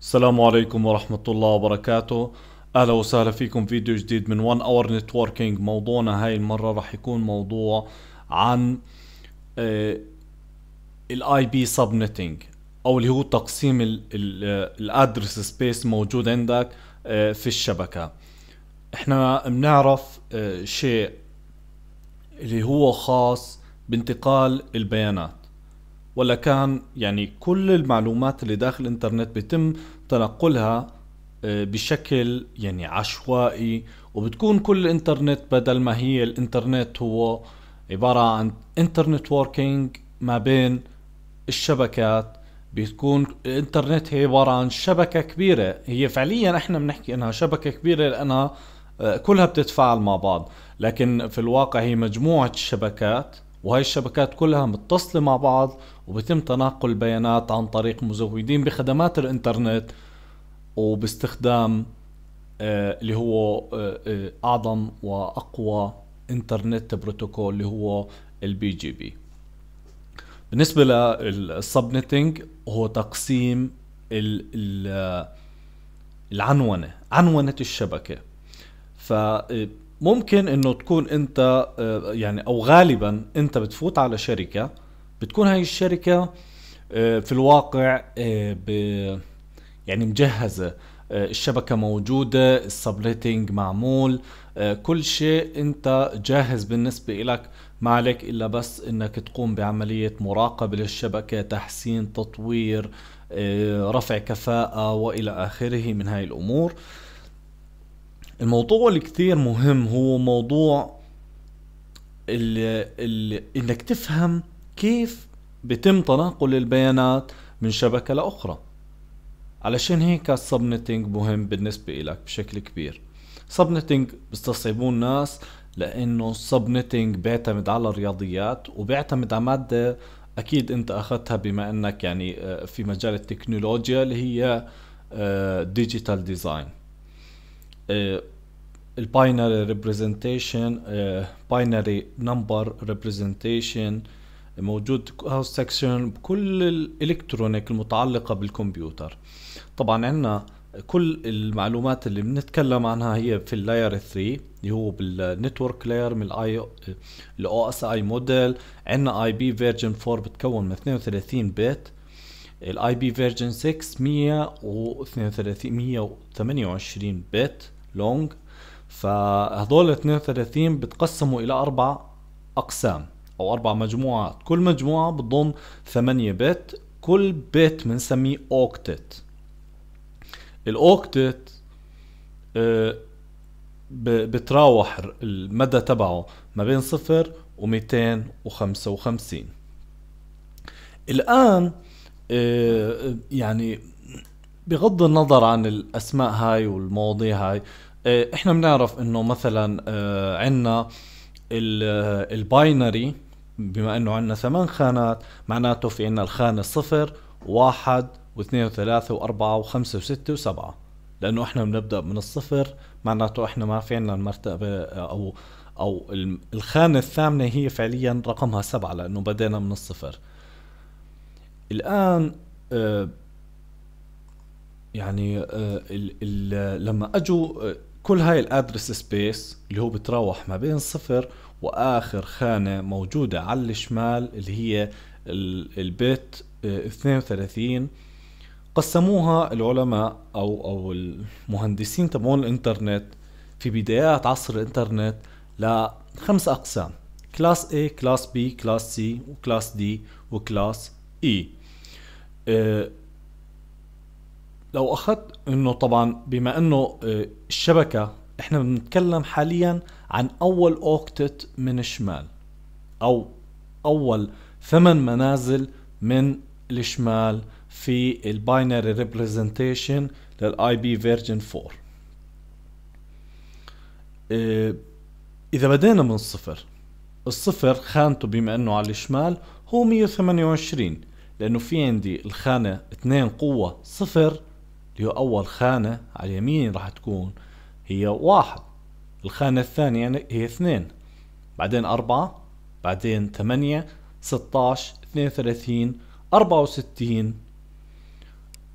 السلام عليكم ورحمة الله وبركاته اهلا وسهلا فيكم فيديو جديد من One اور Networking موضوعنا هاي المرة راح يكون موضوع عن الاي بي سبنتنج او اللي هو تقسيم آه، الادرس سبيس موجود عندك آه، في الشبكة احنا بنعرف آه، شيء اللي هو خاص بانتقال البيانات ولا كان يعني كل المعلومات اللي داخل الانترنت بيتم تنقلها آه، بشكل يعني عشوائي وبتكون كل الانترنت بدل ما هي الانترنت هو عبارة عن انترنت ووركينج ما بين الشبكات بتكون الانترنت هي عبارة عن شبكة كبيرة هي فعليا احنا بنحكي انها شبكة كبيرة لانها آه، كلها بتتفاعل مع بعض لكن في الواقع هي مجموعة شبكات وهي الشبكات كلها متصلة مع بعض وبتم تناقل بيانات عن طريق مزودين بخدمات الانترنت وباستخدام آه، اللي هو آه، آه، اعظم واقوى انترنت بروتوكول اللي هو البي جي بي بالنسبه للسبنتنج هو تقسيم العنونه عنونه الشبكه ف ممكن انه تكون انت آه، يعني او غالبا انت بتفوت على شركه بتكون هاي الشركه آه، في الواقع آه، يعني مجهزه الشبكه موجوده السبليتنج معمول كل شيء انت جاهز بالنسبه لك ما عليك الا بس انك تقوم بعمليه مراقبه للشبكه تحسين تطوير رفع كفاءه والى اخره من هاي الامور الموضوع اللي كثير مهم هو موضوع اللي انك تفهم كيف بتم تناقل البيانات من شبكة لأخرى علشان هيك السبنتنج مهم بالنسبة إلك بشكل كبير سبنتنج بيستصعبون الناس لأنه السبنتنج بيعتمد على الرياضيات وبيعتمد على مادة أكيد أنت أخذتها بما أنك يعني آه، في مجال التكنولوجيا اللي هي ديجيتال آه، ديزاين آه، الباينري ريبريزنتيشن آه، باينري نمبر ريبريزنتيشن آه، موجود هاوس سكشن بكل الالكترونيك المتعلقه بالكمبيوتر طبعا عندنا كل المعلومات اللي بنتكلم عنها هي في اللاير 3 اللي هو بالنتورك لاير من الاي الاو اس اي موديل عندنا اي بي فيرجن 4 بتكون من 32 بت الاي بي فيرجن 6 132 128 بت لونج فهذول 32 بتقسموا الى اربع اقسام او اربع مجموعات كل مجموعه بتضم 8 بت كل بت بنسميه اوكتت الاوكتت آه، بتراوح المدى تبعه ما بين صفر و255 الان آه، يعني بغض النظر عن الاسماء هاي والمواضيع هاي آه، احنا بنعرف انه مثلا آه، عندنا الباينري آه، بما انه عندنا ثمان خانات معناته في عندنا الخانه صفر واحد واثنين وثلاثة وأربعة وخمسة وستة وسبعة لأنه إحنا بنبدأ من الصفر معناته إحنا ما في عندنا المرتبة أو أو الخانة الثامنة هي فعليا رقمها سبعة لأنه بدينا من الصفر الآن يعني الـ آه، الـ لما اجوا آه، كل هاي الادرس سبيس اللي هو بتراوح ما بين صفر واخر خانه موجوده على الشمال اللي هي البيت 32 آه، قسموها العلماء او او المهندسين تبعون الانترنت في بدايات عصر الانترنت لخمس اقسام كلاس A كلاس B كلاس C وكلاس D وكلاس E لو اخذت انه طبعا بما انه آه، الشبكه احنا بنتكلم حاليا عن اول اوكتت من الشمال او اول ثمان منازل من الشمال في الباينري ريبريزنتيشن للاي بي فيرجن 4 اذا بدينا من الصفر الصفر خانته بما انه على الشمال هو 128 لانه في عندي الخانة 2 قوة صفر اللي هو أول خانة على اليمين راح تكون هي واحد الخانة الثانية يعني هي اثنين بعدين أربعة بعدين ثمانية ستاش اثنين وثلاثين أربعة وستين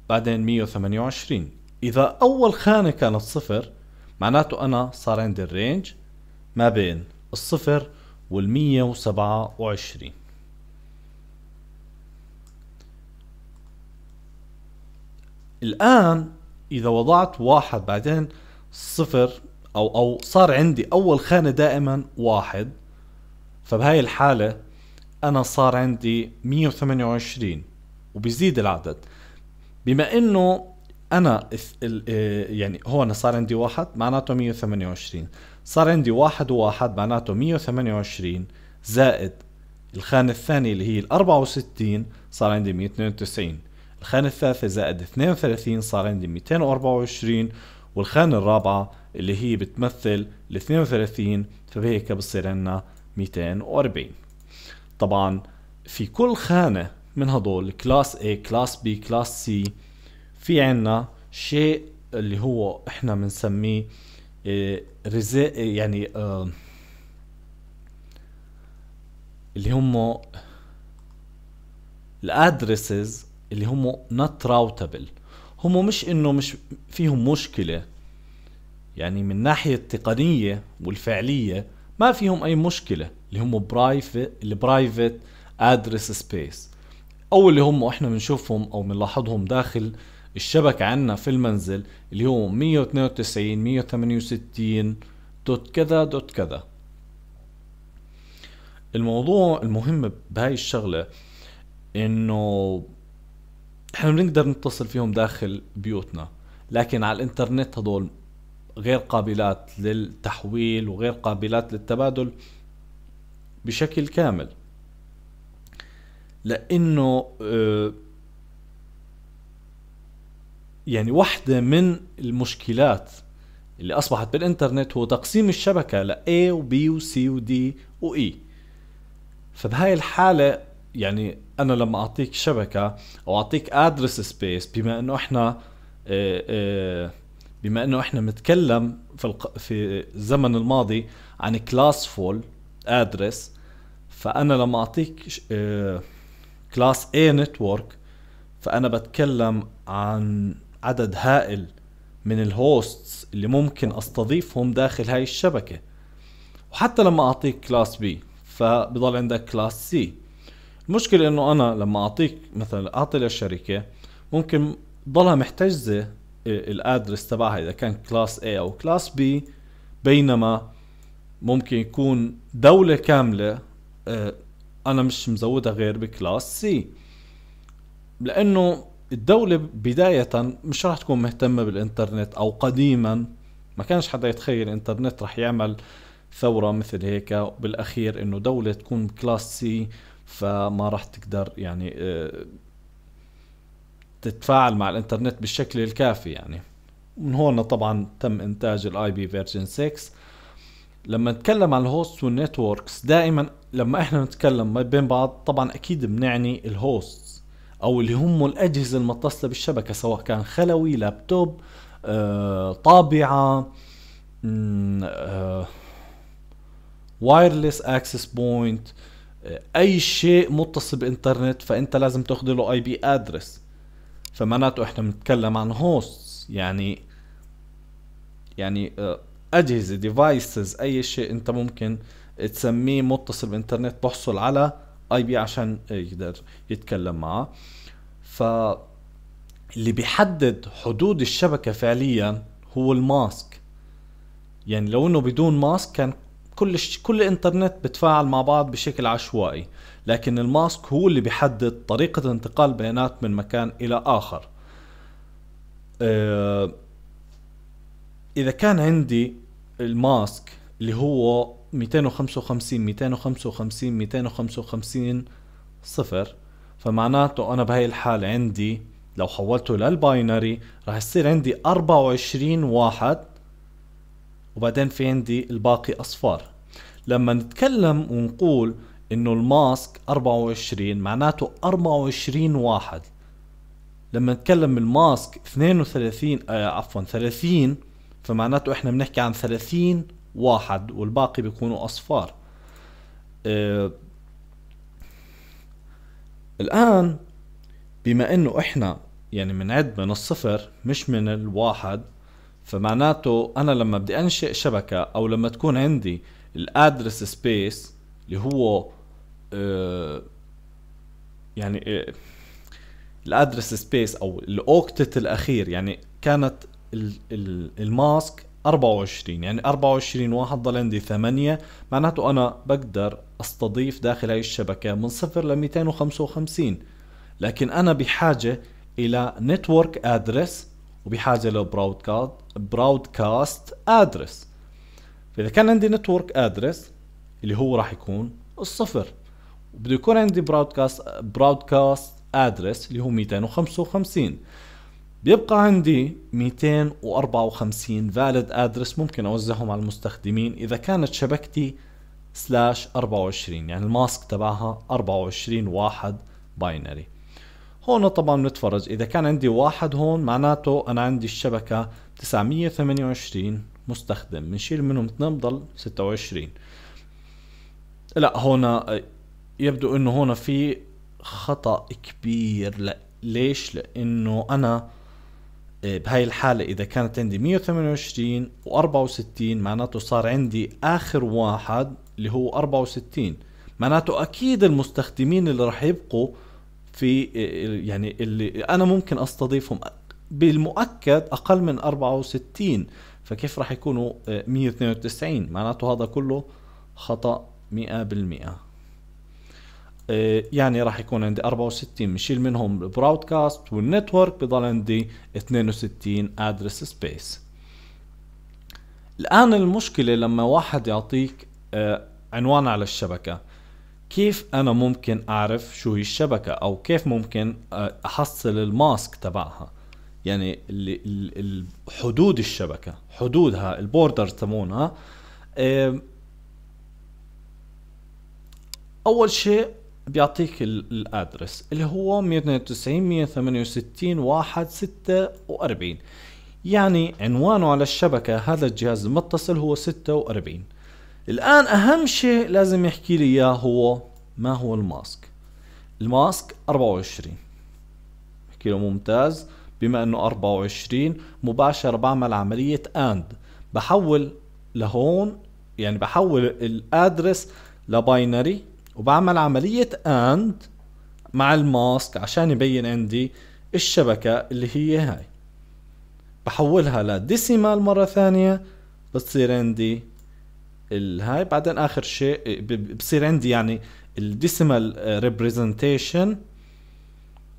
بعدين مية وثمانية وعشرين إذا أول خانة كانت صفر معناته أنا صار عندي الرينج ما بين الصفر والمية وسبعة وعشرين الآن إذا وضعت واحد بعدين صفر أو أو صار عندي أول خانة دائما واحد فبهاي الحالة أنا صار عندي 128 وبيزيد العدد بما إنه أنا آه، يعني هون صار عندي واحد معناته 128 صار عندي واحد وواحد معناته 128 زائد الخانة الثانية اللي هي ال 64 صار عندي 192 الخانة الثالثة زائد 32 صار عندي 224 والخانة الرابعة اللي هي بتمثل ال 32 فبهيك بصير عندنا 240 طبعا في كل خانة من هدول كلاس A كلاس B كلاس C في عنا شيء اللي هو احنا بنسميه آه، يعني آه، اللي هم الادرسز اللي هم نوت راوتابل هم مش انه مش فيهم مشكله يعني من ناحيه التقنيه والفعليه ما فيهم اي مشكله اللي هم برايفت البرايفت ادرس سبيس او اللي هم احنا بنشوفهم او بنلاحظهم داخل الشبكة عندنا في المنزل اللي هو 192 168 دوت كذا دوت كذا الموضوع المهم بهاي الشغلة انه احنا بنقدر نتصل فيهم داخل بيوتنا لكن على الانترنت هدول غير قابلات للتحويل وغير قابلات للتبادل بشكل كامل لانه آه، يعني واحدة من المشكلات اللي اصبحت بالانترنت هو تقسيم الشبكة ل A و B و C و D و E فبهاي الحالة يعني انا لما اعطيك شبكه او اعطيك ادرس سبيس بما انه احنا آه، آه، بما انه احنا بنتكلم في في الزمن الماضي عن كلاس فول ادرس فانا لما اعطيك كلاس اي نتورك فانا بتكلم عن عدد هائل من الهوستس اللي ممكن استضيفهم داخل هاي الشبكه وحتى لما اعطيك كلاس بي فبضل عندك كلاس سي المشكلة انه انا لما اعطيك مثلا اعطي للشركة ممكن ضلها محتجزة الادرس تبعها اذا كان كلاس A او كلاس B بينما ممكن يكون دولة كاملة آه، انا مش مزودها غير بكلاس C لانه الدولة بداية مش راح تكون مهتمة بالانترنت او قديما ما كانش حدا يتخيل الانترنت راح يعمل ثورة مثل هيك بالاخير انه دولة تكون كلاس سي فما راح تقدر يعني آه، تتفاعل مع الانترنت بالشكل الكافي يعني من هون طبعا تم انتاج الاي بي فيرجن 6 لما نتكلم عن الهوست والنتوركس دائما لما احنا نتكلم ما بين بعض طبعا اكيد بنعني الهوست او اللي هم الاجهزه المتصله بالشبكه سواء كان خلوي لابتوب آه، طابعه آه، وايرلس اكسس بوينت آه، اي شيء متصل بانترنت فانت لازم تاخذ له اي بي ادرس فمعناته احنا بنتكلم عن هوست يعني يعني آه، اجهزه ديفايسز اي شيء انت ممكن تسميه متصل بالانترنت بحصل على اي بي عشان يقدر يتكلم معه ف اللي بيحدد حدود الشبكه فعليا هو الماسك يعني لو انه بدون ماسك كان كل كل الانترنت بتفاعل مع بعض بشكل عشوائي لكن الماسك هو اللي بيحدد طريقة انتقال بيانات من مكان إلى آخر آه، إذا كان عندي الماسك اللي هو 255 255 255 صفر فمعناته أنا بهاي الحالة عندي لو حولته للباينري راح يصير عندي 24 واحد وبعدين في عندي الباقي اصفار لما نتكلم ونقول انه الماسك 24 معناته 24 واحد لما نتكلم الماسك 32 آه عفوا 30 فمعناته احنا بنحكي عن 30 واحد والباقي بيكونوا اصفار آه الان بما انه احنا يعني بنعد من الصفر مش من الواحد فمعناته انا لما بدي انشئ شبكه او لما تكون عندي الادرس سبيس اللي هو آه، يعني آه، الادرس سبيس او الاوكتت الاخير يعني كانت الماسك 24 يعني 24 واحد ضل عندي 8 معناته انا بقدر استضيف داخل هاي الشبكه من 0 ل 255 لكن انا بحاجه الى نتورك ادرس وبحاجه لبرودكاست برودكاست ادرس فاذا كان عندي نتورك ادرس اللي هو راح يكون الصفر وبده يكون عندي برودكاست برودكاست ادرس اللي هو 255 بيبقى عندي 254 فاليد ادرس ممكن اوزعهم على المستخدمين اذا كانت شبكتي سلاش 24 يعني الماسك تبعها 24 واحد باينري هون طبعا بنتفرج اذا كان عندي واحد هون معناته انا عندي الشبكة 928 مستخدم بنشيل منهم اثنين بضل 26 لا هون يبدو انه هون في خطأ كبير لا ليش لانه انا آه، بهاي الحالة إذا كانت عندي 128 و 64 معناته صار عندي آخر واحد اللي هو 64 معناته أكيد المستخدمين اللي راح يبقوا في يعني اللي انا ممكن استضيفهم بالمؤكد اقل من 64 فكيف راح يكونوا 192 معناته هذا كله خطا 100% آه، يعني راح يكون عندي 64 بنشيل منهم البرودكاست والنتورك بضل عندي 62 ادرس سبيس الان المشكله لما واحد يعطيك آه، عنوان على الشبكه كيف انا ممكن اعرف شو هي الشبكه او كيف ممكن آه، احصل الماسك تبعها يعني حدود الشبكه حدودها البوردر تبعونها اول شيء بيعطيك الادرس اللي هو 192 168 1 46 يعني عنوانه على الشبكه هذا الجهاز المتصل هو 46 الآن أهم شيء لازم يحكي لي إياه هو ما هو الماسك الماسك 24 بحكي له ممتاز بما انه 24 مباشرة بعمل عملية اند بحول لهون يعني بحول الادرس لباينري وبعمل عملية اند مع الماسك عشان يبين عندي الشبكة اللي هي هاي بحولها لديسيمال مرة ثانية بتصير عندي الهاي بعدين اخر شيء بصير عندي يعني الديسيمال ريبريزنتيشن آه،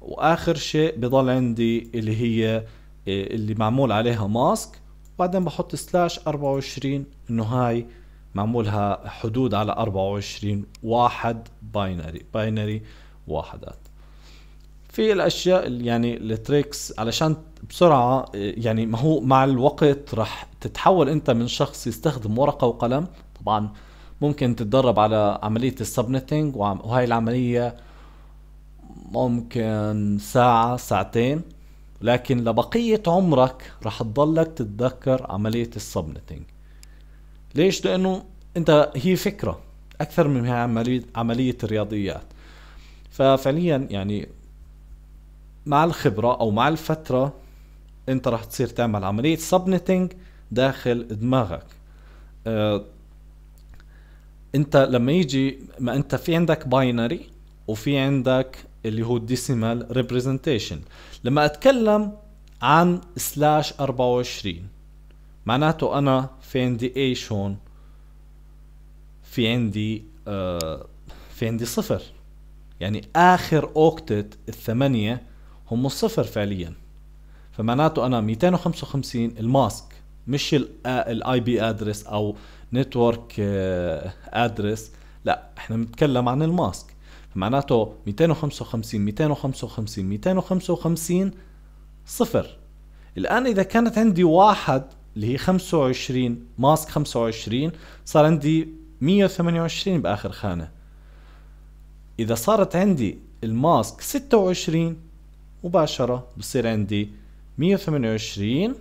واخر شيء بضل عندي اللي هي آه، اللي معمول عليها ماسك وبعدين بحط سلاش 24 انه هاي معمولها حدود على 24 واحد باينري باينري واحدات في الاشياء يعني التريكس علشان بسرعه يعني ما هو مع الوقت رح تتحول انت من شخص يستخدم ورقه وقلم طبعا ممكن تتدرب على عمليه السبنتنج وهي العمليه ممكن ساعه ساعتين لكن لبقيه عمرك رح تضلك تتذكر عمليه السبنتنج ليش لانه انت هي فكره اكثر من هي عمليه عمليه الرياضيات ففعليا يعني مع الخبرة أو مع الفترة أنت رح تصير تعمل عملية سبنتنج داخل دماغك آه، انت لما يجي ما انت في عندك باينري وفي عندك اللي هو الديسيمال ريبريزنتيشن لما اتكلم عن سلاش 24 معناته انا في عندي ايش هون في عندي آه في عندي صفر يعني اخر اوكتت الثمانيه هم الصفر فعليا فمعناته انا 255 الماسك مش الاي بي ادرس او نتورك ادرس آه، لا احنا بنتكلم عن الماسك فمعناته 255 255 255 صفر الان اذا كانت عندي واحد اللي هي 25 ماسك 25 صار عندي 128 باخر خانه اذا صارت عندي الماسك 26 مباشرة بصير عندي 128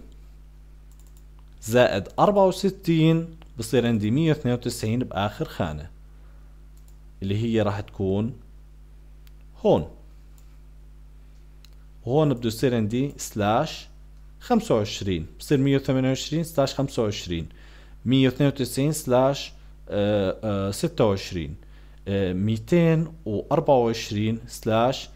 زائد 64 بصير عندي 192 بآخر خانة اللي هي راح تكون هون وهون بده يصير عندي سلاش 25 بصير 128 سلاش 25 192 سلاش 26 آه، 224 آه، آه، سلاش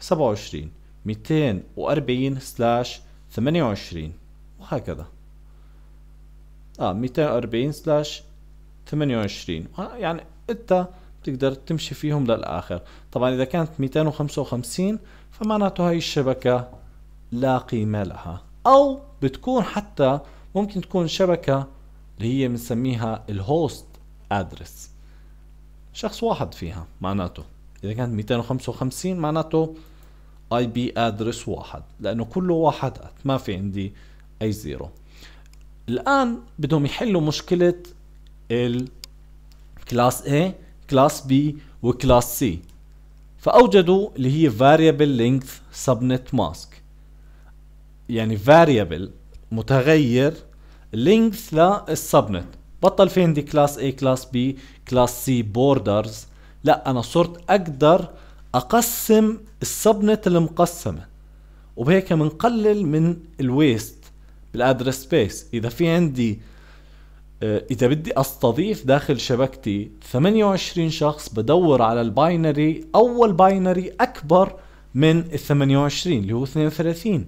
27 240 سلاش 28 وهكذا اه 240 سلاش 28 آه، يعني انت بتقدر تمشي فيهم للاخر طبعا اذا كانت 255 فمعناته هاي الشبكة لا قيمة لها او بتكون حتى ممكن تكون شبكة اللي هي بنسميها الهوست ادرس شخص واحد فيها معناته اذا كانت 255 معناته اي بي ادرس واحد لانه كله واحدات ما في عندي اي زيرو الان بدهم يحلوا مشكله الكلاس A كلاس B وكلاس C فاوجدوا اللي هي variable length subnet mask يعني variable متغير length للسبنت بطل في عندي كلاس A كلاس B كلاس C borders لا انا صرت اقدر اقسم السبنت المقسمة وبهيك بنقلل من الويست بالادرس سبيس اذا في عندي آه، اذا بدي استضيف داخل شبكتي 28 شخص بدور على الباينري اول باينري اكبر من ال 28 اللي هو 32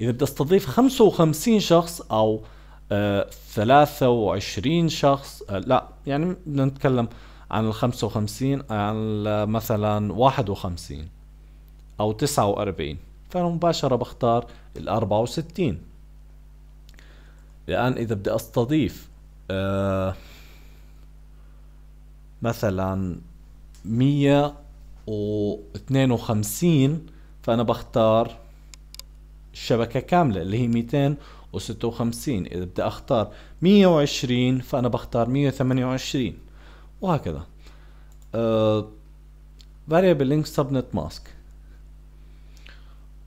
اذا بدي استضيف 55 شخص او 23 آه، شخص آه، لا يعني بدنا نتكلم عن ال 55 عن مثلا 51 او 49 فانا مباشرة بختار ال 64 لان اذا بدي استضيف آه، مثلا 152 فانا بختار الشبكة كاملة اللي هي 256 اذا بدي اختار 120 فانا بختار 128 وهكذا آه variable link subnet mask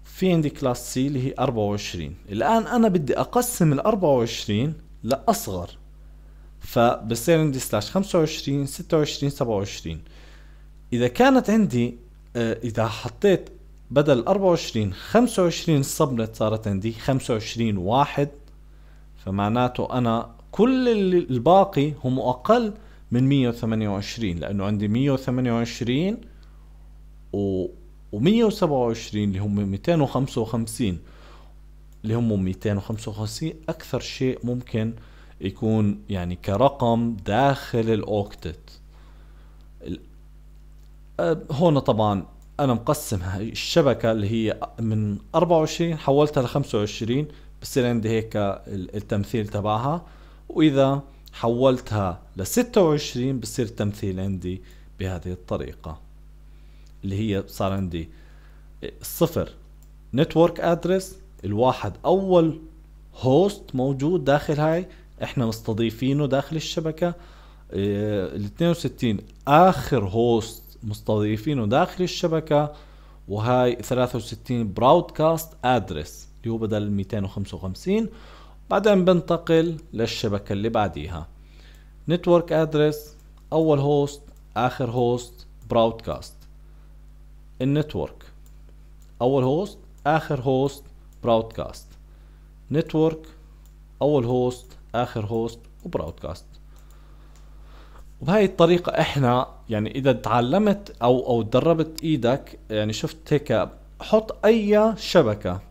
في عندي كلاس سي اللي هي 24 الآن أنا بدي أقسم ال 24 لأصغر فبصير عندي سلاش 25 26 27 إذا كانت عندي أه، إذا حطيت بدل 24 25 سبنت صارت عندي 25 واحد فمعناته أنا كل الباقي هم أقل من 128 لانه عندي 128 و 127 اللي هم 255 اللي هم 255 اكثر شيء ممكن يكون يعني كرقم داخل الاوكتت هون طبعا انا مقسم الشبكه اللي هي من 24 حولتها ل 25 بصير عندي هيك التمثيل تبعها واذا حولتها ل 26 بصير تمثيل عندي بهذه الطريقة اللي هي صار عندي الصفر نتورك ادرس الواحد اول هوست موجود داخل هاي احنا مستضيفينه داخل الشبكة آه، ال 62 اخر هوست مستضيفينه داخل الشبكة وهاي 63 براودكاست ادرس اللي هو بدل 255 بعدين بنتقل للشبكة اللي بعديها نتورك ادرس اول هوست اخر هوست براودكاست النتورك اول هوست اخر هوست براودكاست نتورك اول هوست اخر هوست وبراودكاست وبهاي الطريقة احنا يعني اذا تعلمت او او تدربت ايدك يعني شفت هيك حط اي شبكة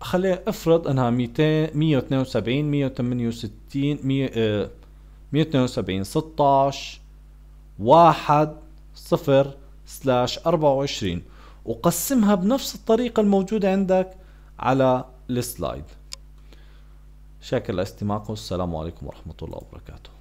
خلينا افرض انها 200 172 168 172 16 1 0 سلاش 24 وقسمها بنفس الطريقة الموجودة عندك على السلايد شكرا لاستماعكم والسلام عليكم ورحمة الله وبركاته